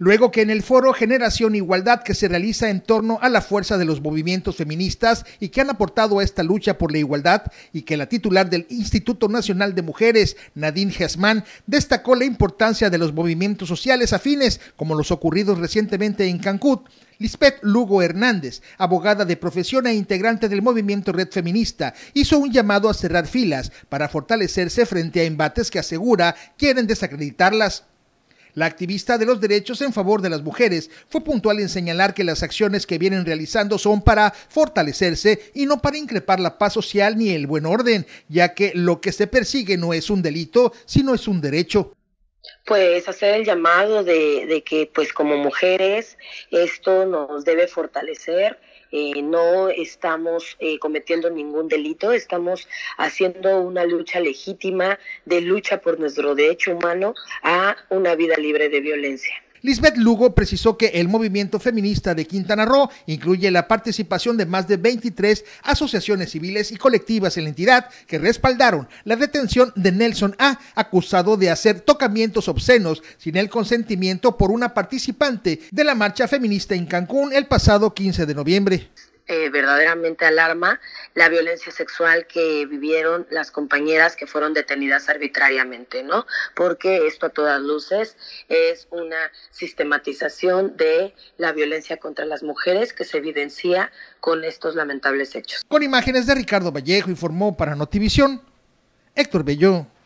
luego que en el foro Generación Igualdad que se realiza en torno a la fuerza de los movimientos feministas y que han aportado a esta lucha por la igualdad y que la titular del Instituto Nacional de Mujeres, Nadine Hesman destacó la importancia de los movimientos sociales afines, como los ocurridos recientemente en Cancún, Lisbeth Lugo Hernández, abogada de profesión e integrante del movimiento Red Feminista, hizo un llamado a cerrar filas para fortalecerse frente a embates que asegura quieren desacreditarlas. La activista de los derechos en favor de las mujeres fue puntual en señalar que las acciones que vienen realizando son para fortalecerse y no para increpar la paz social ni el buen orden, ya que lo que se persigue no es un delito, sino es un derecho. Pues hacer el llamado de, de que pues como mujeres esto nos debe fortalecer, eh, no estamos eh, cometiendo ningún delito, estamos haciendo una lucha legítima de lucha por nuestro derecho humano a una vida libre de violencia. Lisbeth Lugo precisó que el movimiento feminista de Quintana Roo incluye la participación de más de 23 asociaciones civiles y colectivas en la entidad que respaldaron la detención de Nelson A, acusado de hacer tocamientos obscenos sin el consentimiento por una participante de la marcha feminista en Cancún el pasado 15 de noviembre. Eh, verdaderamente alarma la violencia sexual que vivieron las compañeras que fueron detenidas arbitrariamente, ¿no? Porque esto a todas luces es una sistematización de la violencia contra las mujeres que se evidencia con estos lamentables hechos. Con imágenes de Ricardo Vallejo informó para Notivisión Héctor Bello.